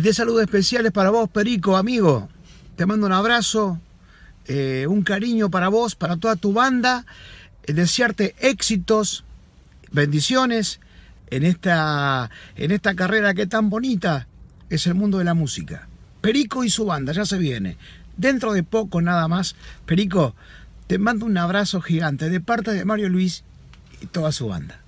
de saludos especiales para vos, Perico, amigo. Te mando un abrazo, eh, un cariño para vos, para toda tu banda. Eh, desearte éxitos, bendiciones en esta, en esta carrera que tan bonita es el mundo de la música. Perico y su banda, ya se viene. Dentro de poco nada más. Perico, te mando un abrazo gigante de parte de Mario Luis y toda su banda.